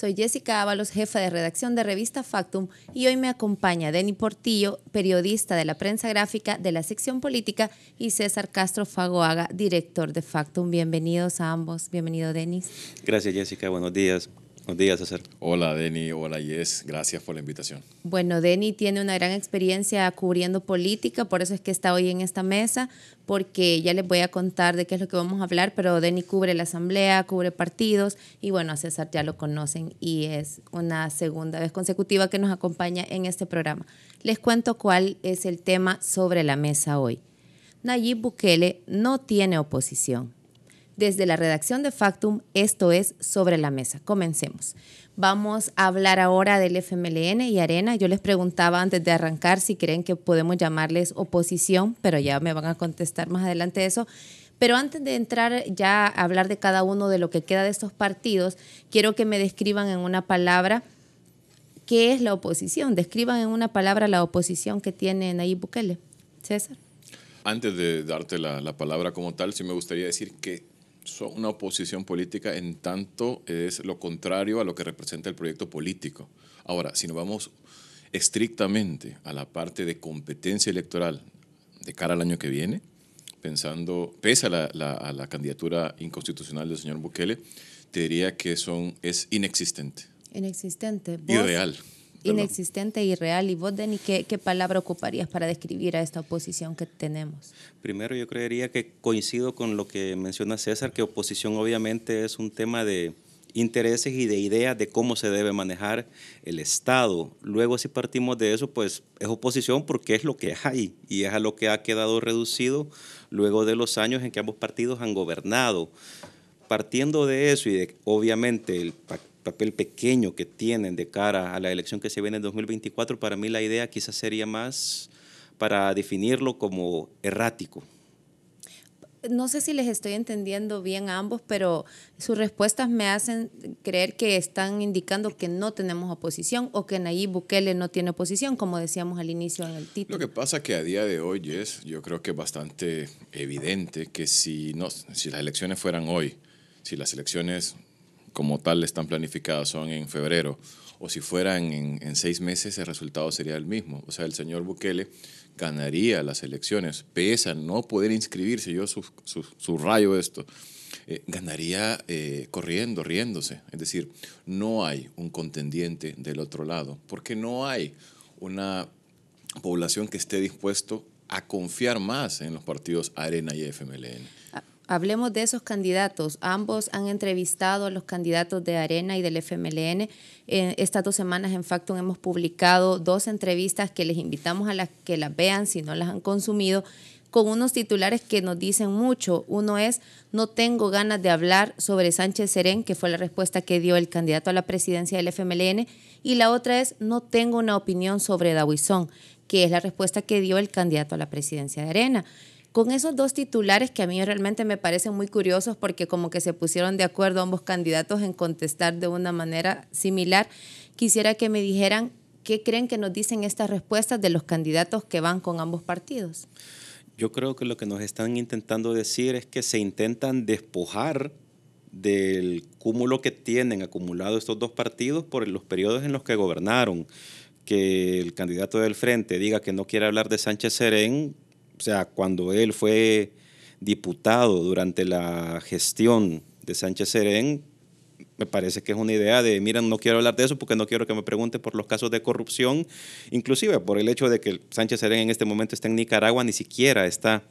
Soy Jessica Ábalos, jefa de redacción de Revista Factum, y hoy me acompaña Denny Portillo, periodista de la prensa gráfica de la sección política, y César Castro Fagoaga, director de Factum. Bienvenidos a ambos. Bienvenido, Denis. Gracias, Jessica. Buenos días. Buenos días, César. Hola, Deni. Hola, Yes. Gracias por la invitación. Bueno, Deni tiene una gran experiencia cubriendo política, por eso es que está hoy en esta mesa, porque ya les voy a contar de qué es lo que vamos a hablar, pero Deni cubre la asamblea, cubre partidos, y bueno, a César ya lo conocen y es una segunda vez consecutiva que nos acompaña en este programa. Les cuento cuál es el tema sobre la mesa hoy. Nayib Bukele no tiene oposición desde la redacción de Factum, esto es Sobre la Mesa. Comencemos. Vamos a hablar ahora del FMLN y Arena. Yo les preguntaba antes de arrancar si creen que podemos llamarles oposición, pero ya me van a contestar más adelante eso. Pero antes de entrar ya a hablar de cada uno de lo que queda de estos partidos, quiero que me describan en una palabra qué es la oposición. Describan en una palabra la oposición que tiene Nayib Bukele. César. Antes de darte la, la palabra como tal, sí me gustaría decir que son una oposición política en tanto es lo contrario a lo que representa el proyecto político. Ahora, si nos vamos estrictamente a la parte de competencia electoral de cara al año que viene, pensando, pese a la, candidatura inconstitucional del señor Bukele, te diría que son, es inexistente. Inexistente. ¿Vos? Irreal inexistente, y real. ¿Y vos, Denis qué, qué palabra ocuparías para describir a esta oposición que tenemos? Primero, yo creería que coincido con lo que menciona César, que oposición obviamente es un tema de intereses y de ideas de cómo se debe manejar el Estado. Luego, si partimos de eso, pues es oposición porque es lo que hay y es a lo que ha quedado reducido luego de los años en que ambos partidos han gobernado. Partiendo de eso y de, obviamente, el pacto papel pequeño que tienen de cara a la elección que se viene en 2024, para mí la idea quizás sería más para definirlo como errático. No sé si les estoy entendiendo bien a ambos, pero sus respuestas me hacen creer que están indicando que no tenemos oposición o que Nayib Bukele no tiene oposición, como decíamos al inicio del el título. Lo que pasa que a día de hoy es, yo creo que es bastante evidente que si, no, si las elecciones fueran hoy, si las elecciones como tal están planificadas son en febrero, o si fueran en, seis meses, el resultado sería el mismo. O sea, el señor Bukele ganaría las elecciones, pese a no poder inscribirse, yo subrayo esto, eh, ganaría eh, corriendo, riéndose. Es decir, no hay un contendiente del otro lado, porque no hay una población que esté dispuesto a confiar más en los partidos Arena y FMLN. Ah, Hablemos de esos candidatos. Ambos han entrevistado a los candidatos de Arena y del FMLN. Eh, estas dos semanas en Factum hemos publicado dos entrevistas que les invitamos a las que las vean si no las han consumido con unos titulares que nos dicen mucho. Uno es, no tengo ganas de hablar sobre Sánchez Serén, que fue la respuesta que dio el candidato a la presidencia del FMLN, y la otra es, no tengo una opinión sobre Dawison, que es la respuesta que dio el candidato a la presidencia de Arena con esos dos titulares que a mí realmente me parecen muy curiosos porque como que se pusieron de acuerdo ambos candidatos en contestar de una manera similar, quisiera que me dijeran qué creen que nos dicen estas respuestas de los candidatos que van con ambos partidos. Yo creo que lo que nos están intentando decir es que se intentan despojar del cúmulo que tienen acumulado estos dos partidos por los periodos en los que gobernaron. Que el candidato del frente diga que no quiere hablar de Sánchez Serén o sea, cuando él fue diputado durante la gestión de Sánchez Serén, me parece que es una idea de, mira, no quiero hablar de eso porque no quiero que me pregunten por los casos de corrupción, inclusive por el hecho de que Sánchez Serén en este momento está en Nicaragua, ni siquiera está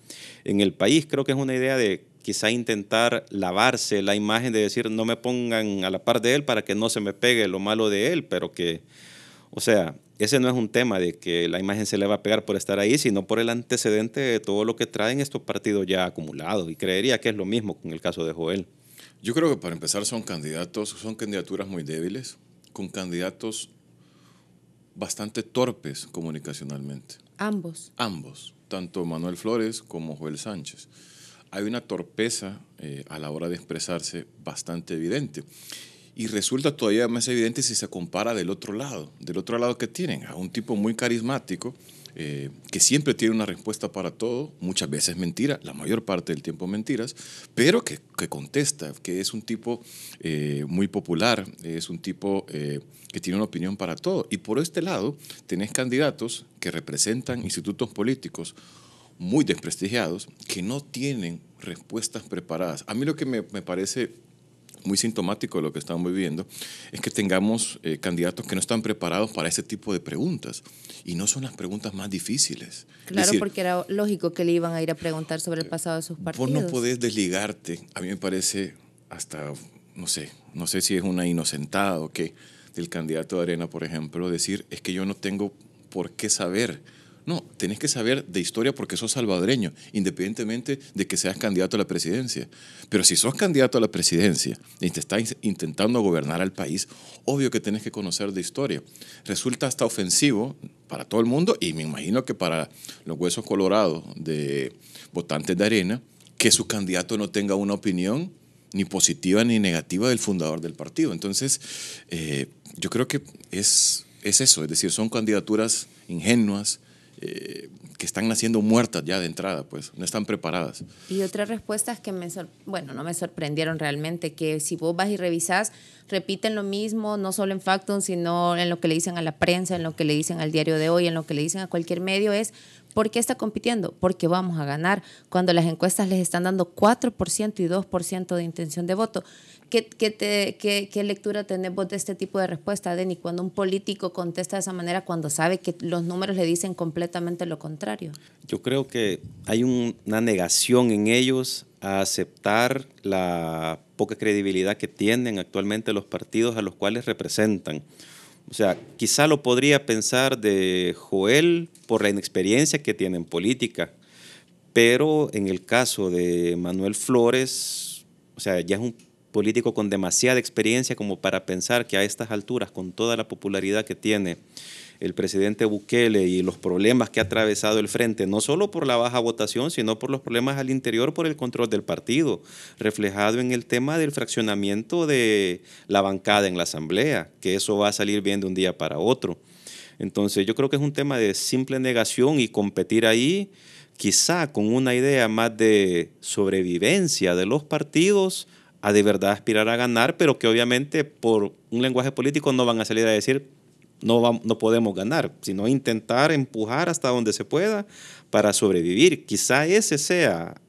en el país. Creo que es una idea de quizá intentar lavarse la imagen de decir, no me pongan a la par de él para que no se me pegue lo malo de él, pero que, o sea, ese no es un tema de que la imagen se le va a pegar por estar ahí, sino por el antecedente de todo lo que traen estos partidos ya acumulados. Y creería que es lo mismo con el caso de Joel. Yo creo que para empezar son candidatos, son candidaturas muy débiles, con candidatos bastante torpes comunicacionalmente. Ambos. Ambos, tanto Manuel Flores como Joel Sánchez. Hay una torpeza eh, a la hora de expresarse bastante evidente. Y resulta todavía más evidente si se compara del otro lado, del otro lado que tienen, a un tipo muy carismático, eh, que siempre tiene una respuesta para todo, muchas veces mentira, la mayor parte del tiempo mentiras, pero que, contesta, que es un tipo eh, muy popular, es un tipo eh, que tiene una opinión para todo. Y por este lado, tenés candidatos que representan institutos políticos muy desprestigiados, que no tienen respuestas preparadas. A mí lo que me parece muy sintomático de lo que estamos viviendo, es que tengamos eh, candidatos que no están preparados para ese tipo de preguntas. Y no son las preguntas más difíciles. Claro, porque era lógico que le iban a ir a preguntar sobre el eh, pasado de sus partidos. Vos no podés desligarte, a mí me parece hasta, no sé, no sé si es una inocentada o qué, del candidato de Arena, por ejemplo, decir, es que yo no tengo por qué saber no, tenés que saber de historia porque sos salvadoreño, independientemente de que seas candidato a la presidencia. Pero si sos candidato a la presidencia y te estás intentando gobernar al país, obvio que tenés que conocer de historia. Resulta hasta ofensivo para todo el mundo y me imagino que para los huesos colorados de votantes de arena, que su candidato no tenga una opinión ni positiva ni negativa del fundador del partido. Entonces, eh, yo creo que es eso, es decir, son candidaturas ingenuas, eh, que están naciendo muertas ya de entrada, pues no están preparadas. Y otras respuestas que me, bueno, no me sorprendieron realmente, que si vos vas y revisás, repiten lo mismo, no solo en Factum, sino en lo que le dicen a la prensa, en lo que le dicen al diario de hoy, en lo que le dicen a cualquier medio, es ¿Por qué está compitiendo? Porque vamos a ganar cuando las encuestas les están dando 4% y 2% de intención de voto. ¿Qué, qué, lectura tenemos de este tipo de respuesta, Denny, cuando un político contesta de esa manera cuando sabe que los números le dicen completamente lo contrario? Yo creo que hay una negación en ellos a aceptar la poca credibilidad que tienen actualmente los partidos a los cuales representan. O sea, quizá lo podría pensar de Joel por la inexperiencia que tiene en política, pero en el caso de Manuel Flores, o sea, ya es un político con demasiada experiencia como para pensar que a estas alturas, con toda la popularidad que tiene, el presidente Bukele y los problemas que ha atravesado el frente, no solo por la baja votación, sino por los problemas al interior por el control del partido, reflejado en el tema del fraccionamiento de la bancada en la Asamblea, que eso va a salir bien de un día para otro. Entonces yo creo que es un tema de simple negación y competir ahí quizá con una idea más de sobrevivencia de los partidos a de verdad aspirar a ganar, pero que obviamente por un lenguaje político no van a salir a decir no, no podemos ganar, sino intentar empujar hasta donde se pueda para sobrevivir. Quizá ese sea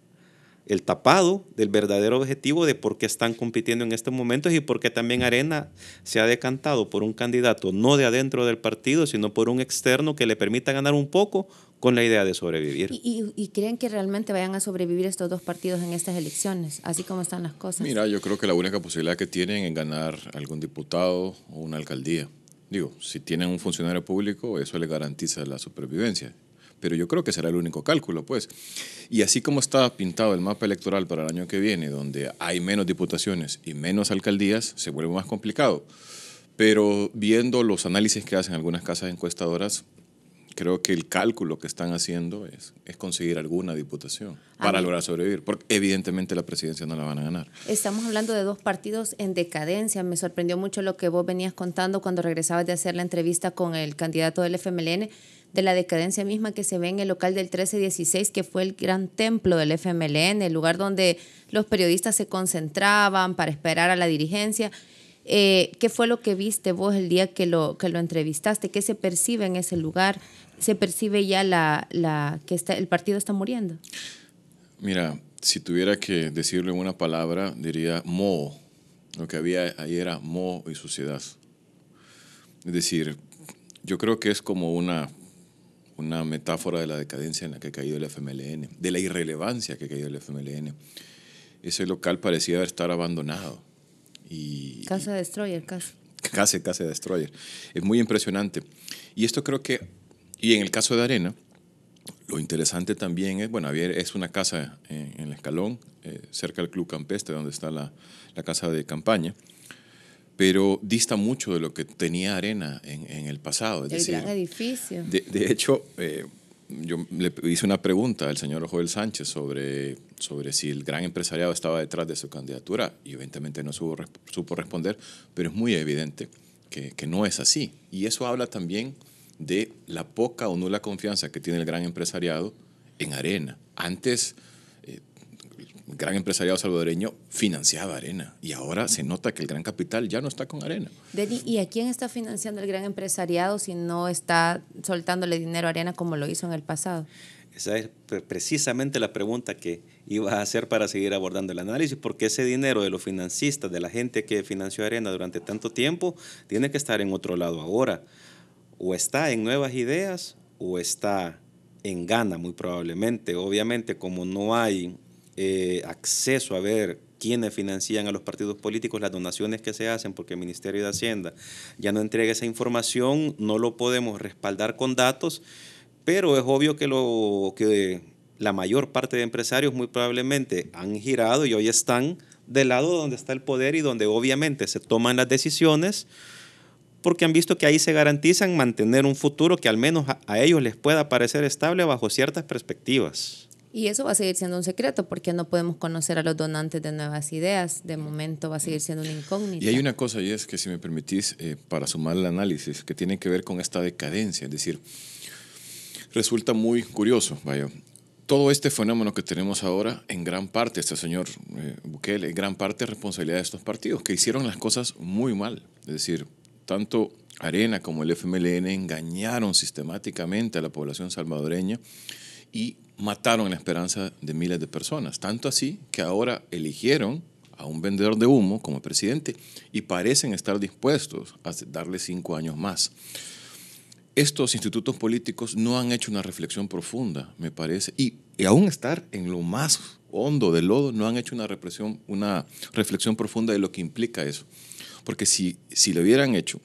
el tapado del verdadero objetivo de por qué están compitiendo en estos momentos y por qué también Arena se ha decantado por un candidato no de adentro del partido, sino por un externo que le permita ganar un poco con la idea de sobrevivir. ¿Y, y creen que realmente vayan a sobrevivir estos dos partidos en estas elecciones, así como están las cosas? Mira, yo creo que la única posibilidad que tienen es ganar algún diputado o una alcaldía. Digo, si tienen un funcionario público, eso le garantiza la supervivencia. Pero yo creo que será el único cálculo, pues. Y así como está pintado el mapa electoral para el año que viene, donde hay menos diputaciones y menos alcaldías, se vuelve más complicado. Pero viendo los análisis que hacen algunas casas encuestadoras, creo que el cálculo que están haciendo es, es conseguir alguna diputación para lograr sobrevivir, porque evidentemente la presidencia no la van a ganar. Estamos hablando de dos partidos en decadencia. Me sorprendió mucho lo que vos venías contando cuando regresabas de hacer la entrevista con el candidato del FMLN, de la decadencia misma que se ve en el local del 1316, que fue el gran templo del FMLN, el lugar donde los periodistas se concentraban para esperar a la dirigencia eh, ¿Qué fue lo que viste vos el día que lo, que lo entrevistaste? ¿Qué se percibe en ese lugar? ¿Se percibe ya la, la que está, el partido está muriendo? Mira, si tuviera que decirle una palabra, diría mo, Lo que había ahí era mo y suciedad. Es decir, yo creo que es como una, una metáfora de la decadencia en la que ha caído el FMLN, de la irrelevancia que ha caído el FMLN. Ese local parecía estar abandonado y, casa Destroyer, casi. Casa de Destroyer. Es muy impresionante. Y esto creo que, y en el caso de Arena, lo interesante también es, bueno, es una casa en, el escalón, eh, cerca del Club Campestre, donde está la, casa de campaña, pero dista mucho de lo que tenía Arena en, el pasado. gran edificio. De, hecho, eh, yo le hice una pregunta al señor Joel Sánchez sobre sobre si el gran empresariado estaba detrás de su candidatura y evidentemente no supo, responder, pero es muy evidente que, no es así. Y eso habla también de la poca o nula confianza que tiene el gran empresariado en Arena. Antes, eh, el gran empresariado salvadoreño financiaba Arena y ahora se nota que el gran capital ya no está con Arena. ¿y a quién está financiando el gran empresariado si no está soltándole dinero a Arena como lo hizo en el pasado? Esa es precisamente la pregunta que iba a hacer para seguir abordando el análisis, porque ese dinero de los financistas, de la gente que financió Arena durante tanto tiempo, tiene que estar en otro lado ahora. O está en nuevas ideas o está en gana muy probablemente. Obviamente, como no hay eh, acceso a ver quiénes financian a los partidos políticos, las donaciones que se hacen, porque el Ministerio de Hacienda ya no entrega esa información, no lo podemos respaldar con datos pero es obvio que, lo, que la mayor parte de empresarios muy probablemente han girado y hoy están del lado donde está el poder y donde obviamente se toman las decisiones porque han visto que ahí se garantizan mantener un futuro que al menos a, ellos les pueda parecer estable bajo ciertas perspectivas. Y eso va a seguir siendo un secreto porque no podemos conocer a los donantes de nuevas ideas. De momento va a seguir siendo una incógnita. Y hay una cosa, y es que si me permitís, eh, para sumar el análisis, que tiene que ver con esta decadencia. Es decir, resulta muy curioso, vaya. Todo este fenómeno que tenemos ahora, en gran parte, este señor eh, Bukele, en gran parte es responsabilidad de estos partidos, que hicieron las cosas muy mal. Es decir, tanto Arena como el FMLN engañaron sistemáticamente a la población salvadoreña y mataron la esperanza de miles de personas. Tanto así que ahora eligieron a un vendedor de humo como presidente y parecen estar dispuestos a darle cinco años más estos institutos políticos no han hecho una reflexión profunda, me parece, y, aún estar en lo más hondo del lodo, no han hecho una, represión, una reflexión profunda de lo que implica eso. Porque si, si lo hubieran hecho,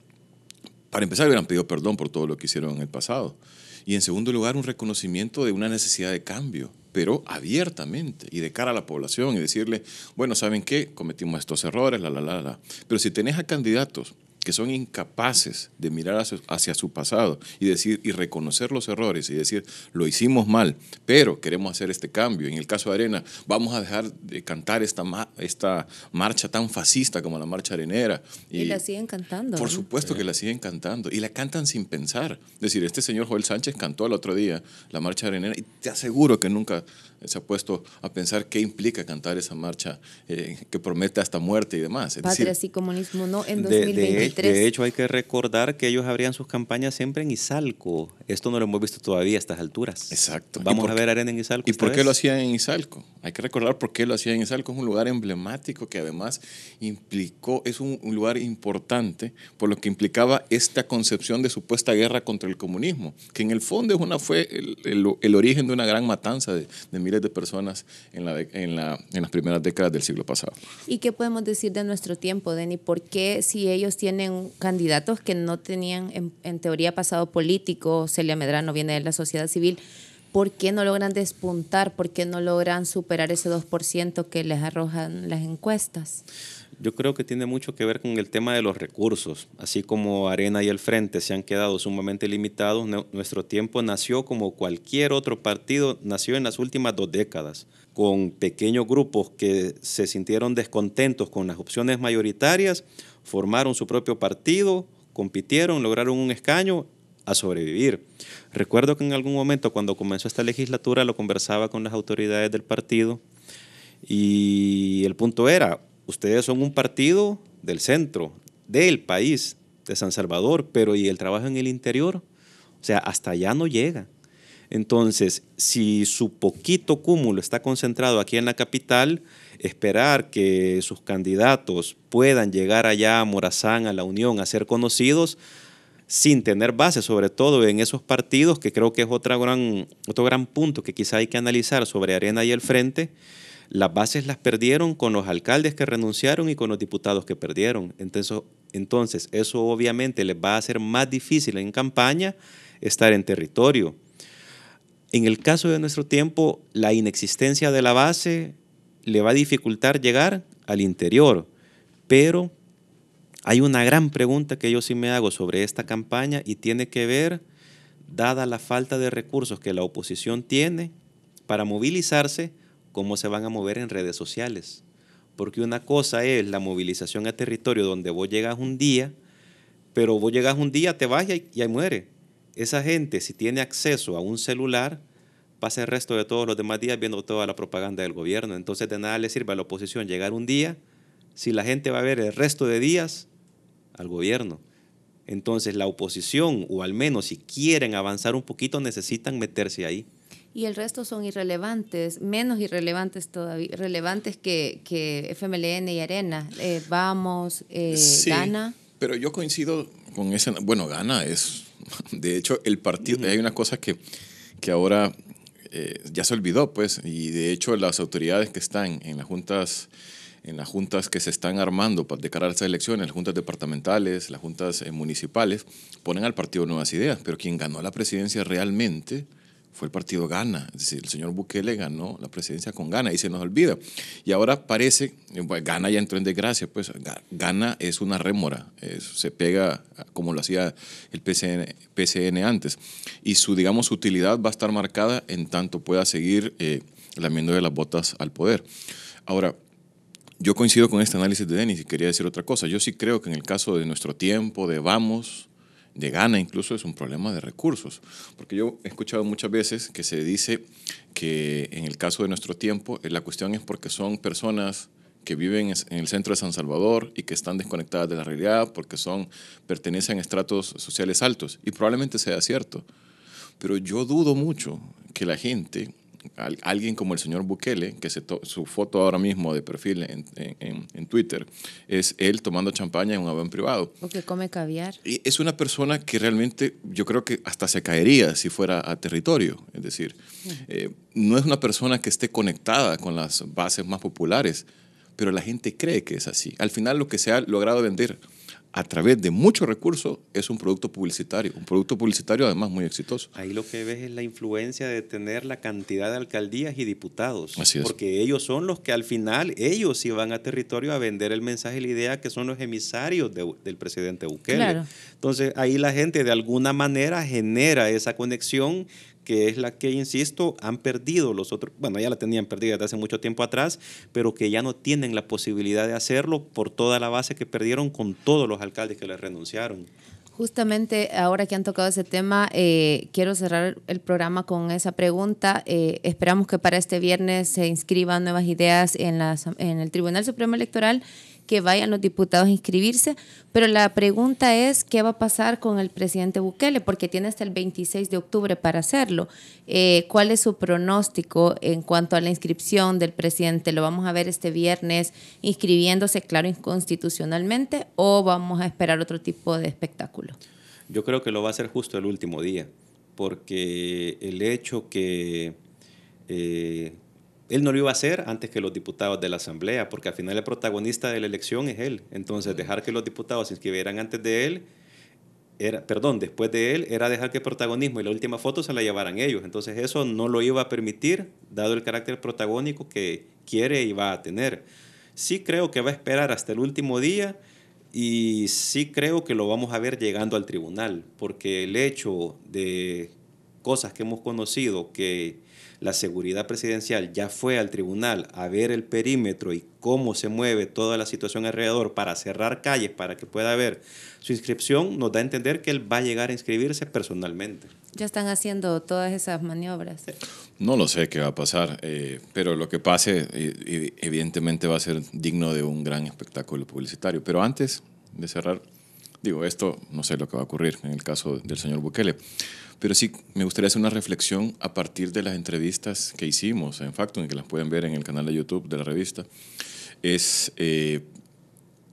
para empezar hubieran pedido perdón por todo lo que hicieron en el pasado. Y en segundo lugar, un reconocimiento de una necesidad de cambio, pero abiertamente y de cara a la población y decirle, bueno, ¿saben qué? Cometimos estos errores, la, la, la, la. Pero si tenés a candidatos que son incapaces de mirar hacia su, pasado y decir y reconocer los errores y decir lo hicimos mal, pero queremos hacer este cambio. En el caso de Arena, vamos a dejar de cantar esta esta marcha tan fascista como la marcha arenera. Y, la siguen cantando. Por supuesto que la siguen cantando y la cantan sin pensar. Es decir, este señor Joel Sánchez cantó el otro día la marcha arenera y te aseguro que nunca se ha puesto a pensar qué implica cantar esa marcha eh, que promete hasta muerte y demás. Es Patria y comunismo no en 2023. De, hecho, hay que recordar que ellos abrían sus campañas siempre en Izalco. Esto no lo hemos visto todavía a estas alturas. Exacto. Vamos a ver arena en Izalco. ¿Y por qué lo hacían en Izalco? Hay que recordar por qué lo hacían en Izalco. Es un lugar emblemático que además implicó, es un, lugar importante por lo que implicaba esta concepción de supuesta guerra contra el comunismo, que en el fondo es una, fue el, origen de una gran matanza de, de miles de personas en, la en, la, en las primeras décadas del siglo pasado. ¿Y qué podemos decir de nuestro tiempo, Denny? ¿Por qué si ellos tienen candidatos que no tenían en teoría pasado político, Celia Medrano viene de la sociedad civil, ¿por qué no logran despuntar? ¿Por qué no logran superar ese 2% que les arrojan las encuestas? Yo creo que tiene mucho que ver con el tema de los recursos. Así como Arena y el Frente se han quedado sumamente limitados, nuestro tiempo nació como cualquier otro partido, nació en las últimas dos décadas, con pequeños grupos que se sintieron descontentos con las opciones mayoritarias, formaron su propio partido, compitieron, lograron un escaño a sobrevivir. Recuerdo que en algún momento cuando comenzó esta legislatura lo conversaba con las autoridades del partido y el punto era, ustedes son un partido del centro, del país, de San Salvador, pero ¿y el trabajo en el interior? O sea, hasta allá no llega. Entonces, si su poquito cúmulo está concentrado aquí en la capital, esperar que sus candidatos puedan llegar allá a Morazán, a la Unión, a ser conocidos, sin tener base, sobre todo en esos partidos, que creo que es gran, otro gran punto que quizá hay que analizar sobre Arena y el Frente, las bases las perdieron con los alcaldes que renunciaron y con los diputados que perdieron. Entonces, entonces eso obviamente les va a hacer más difícil en campaña estar en territorio. En el caso de nuestro tiempo, la inexistencia de la base le va a dificultar llegar al interior, pero hay una gran pregunta que yo sí me hago sobre esta campaña y tiene que ver, dada la falta de recursos que la oposición tiene para movilizarse, cómo se van a mover en redes sociales. Porque una cosa es la movilización a territorio donde vos llegas un día, pero vos llegas un día, te vas y ahí, muere. Esa gente, si tiene acceso a un celular, pasa el resto de todos los demás días viendo toda la propaganda del gobierno. Entonces de nada le sirve a la oposición llegar un día si la gente va a ver el resto de días al gobierno. Entonces la oposición, o al menos si quieren avanzar un poquito, necesitan meterse ahí y el resto son irrelevantes, menos irrelevantes todavía, relevantes que, que FMLN y Arena. Eh, vamos, eh, sí, Gana. Pero yo coincido con ese. Bueno, Gana es. De hecho, el partido. Hay una cosa que, que ahora eh, ya se olvidó, pues, y de hecho, las autoridades que están en las juntas en las juntas que se están armando para cara a estas elecciones, las juntas departamentales, las juntas eh, municipales, ponen al partido nuevas ideas, pero quien ganó la presidencia realmente fue el partido Gana. Es decir, el señor Bukele ganó la presidencia con Gana y se nos olvida. Y ahora parece, eh, Gana ya entró en desgracia, pues Gana es una rémora, se pega como lo hacía el PCN, antes. Y su, digamos, utilidad va a estar marcada en tanto pueda seguir eh, lamiendo de las botas al poder. Ahora, yo coincido con este análisis de Denis y quería decir otra cosa. Yo sí creo que en el caso de nuestro tiempo, de Vamos, de gana incluso es un problema de recursos. Porque yo he escuchado muchas veces que se dice que en el caso de nuestro tiempo, eh, la cuestión es porque son personas que viven en el centro de San Salvador y que están desconectadas de la realidad porque son, pertenecen a estratos sociales altos. Y probablemente sea cierto. Pero yo dudo mucho que la gente alguien como el señor Bukele, que su foto ahora mismo de perfil en, Twitter es él tomando champaña en un avión privado. O que come caviar. es una persona que realmente yo creo que hasta se caería si fuera a territorio. Es decir, eh, no es una persona que esté conectada con las bases más populares pero la gente cree que es así. Al final lo que se ha logrado vender a través de muchos recursos es un producto publicitario, un producto publicitario además muy exitoso. Ahí lo que ves es la influencia de tener la cantidad de alcaldías y diputados, porque ellos son los que al final, ellos sí van a territorio a vender el mensaje y la idea que son los emisarios del presidente Bukele. Entonces ahí la gente de alguna manera genera esa conexión que es la que, insisto, han perdido los otros, bueno, ya la tenían perdida desde hace mucho tiempo atrás, pero que ya no tienen la posibilidad de hacerlo por toda la base que perdieron con todos los alcaldes que les renunciaron. Justamente ahora que han tocado ese tema, eh, quiero cerrar el programa con esa pregunta. Eh, esperamos que para este viernes se inscriban nuevas ideas en, en el Tribunal Supremo Electoral que vayan los diputados a inscribirse, pero la pregunta es qué va a pasar con el presidente Bukele, porque tiene hasta el 26 de octubre para hacerlo. Eh, ¿Cuál es su pronóstico en cuanto a la inscripción del presidente? ¿Lo vamos a ver este viernes inscribiéndose, claro, inconstitucionalmente, o vamos a esperar otro tipo de espectáculo? Yo creo que lo va a hacer justo el último día, porque el hecho que... Eh, él no lo iba a hacer antes que los diputados de la Asamblea, porque al final el protagonista de la elección es él. Entonces, mm. dejar que los diputados se inscribieran antes de él, era, perdón, después de él, era dejar que el protagonismo y la última foto se la llevaran ellos. Entonces, eso no lo iba a permitir, dado el carácter protagónico que quiere y va a tener. Sí creo que va a esperar hasta el último día y sí creo que lo vamos a ver llegando al tribunal, porque el hecho de cosas que hemos conocido que la seguridad presidencial ya fue al tribunal a ver el perímetro y cómo se mueve toda la situación alrededor para cerrar calles para que pueda haber su inscripción, nos da a entender que él va a llegar a inscribirse personalmente. Ya están haciendo todas esas maniobras. No lo sé qué va a pasar, eh, pero lo que pase eh, evidentemente va a ser digno de un gran espectáculo publicitario. Pero antes de cerrar, Digo, esto no sé lo que va a ocurrir en el caso del señor Bukele, pero sí me gustaría hacer una reflexión a partir de las entrevistas que hicimos en Factum, que las pueden ver en el canal de YouTube de la revista, es eh,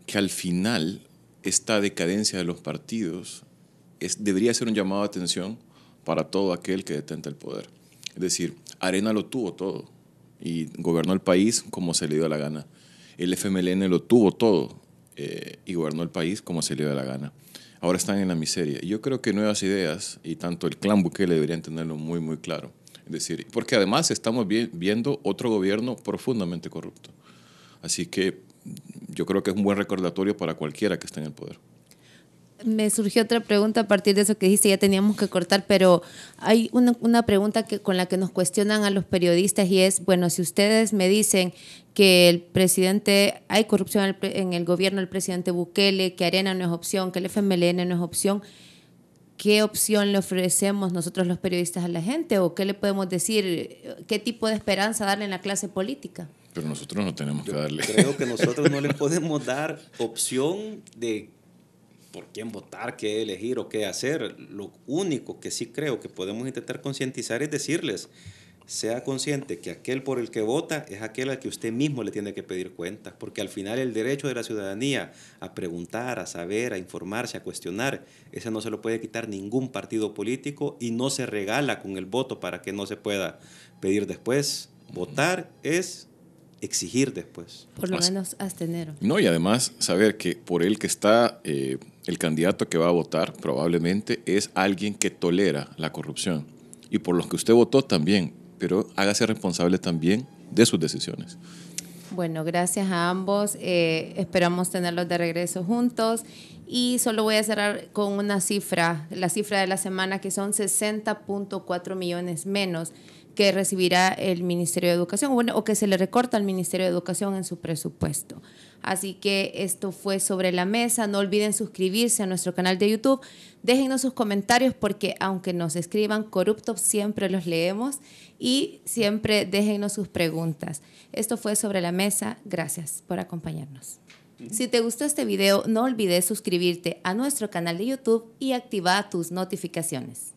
que al final esta decadencia de los partidos es, debería ser un llamado de atención para todo aquel que detenta el poder. Es decir, Arena lo tuvo todo y gobernó el país como se le dio la gana. El FMLN lo tuvo todo eh, y gobernó el país como se le dio la gana. Ahora están en la miseria. yo creo que nuevas ideas, y tanto el clan le deberían tenerlo muy, muy claro. Es decir, porque además estamos viendo otro gobierno profundamente corrupto. Así que yo creo que es un buen recordatorio para cualquiera que esté en el poder me surgió otra pregunta a partir de eso que dijiste, ya teníamos que cortar, pero hay una, pregunta que, con la que nos cuestionan a los periodistas y es, bueno, si ustedes me dicen que el presidente, hay corrupción en el, gobierno del presidente Bukele, que Arena no es opción, que el FMLN no es opción, ¿qué opción le ofrecemos nosotros los periodistas a la gente o qué le podemos decir, qué tipo de esperanza darle en la clase política? Pero nosotros no tenemos que darle. Creo que nosotros no le podemos dar opción de por quién votar, qué elegir o qué hacer. Lo único que sí creo que podemos intentar concientizar es decirles, sea consciente que aquel por el que vota es aquel al que usted mismo le tiene que pedir cuentas, porque al final el derecho de la ciudadanía a preguntar, a saber, a informarse, a cuestionar, ese no se lo puede quitar ningún partido político y no se regala con el voto para que no se pueda pedir después. Votar es exigir después. Por lo menos hasta enero. No, y además saber que por el que está eh, el candidato que va a votar probablemente es alguien que tolera la corrupción. Y por los que usted votó también, pero hágase responsable también de sus decisiones. Bueno, gracias a ambos. Eh, esperamos tenerlos de regreso juntos. Y solo voy a cerrar con una cifra, la cifra de la semana, que son 60.4 millones menos que recibirá el Ministerio de Educación, o que se le recorta al Ministerio de Educación en su presupuesto. Así que esto fue sobre la mesa. No olviden suscribirse a nuestro canal de YouTube. Déjennos sus comentarios porque aunque nos escriban corruptos, siempre los leemos y siempre déjenos sus preguntas. Esto fue sobre la mesa. Gracias por acompañarnos. Si te gustó este video, no olvides suscribirte a nuestro canal de YouTube y activar tus notificaciones.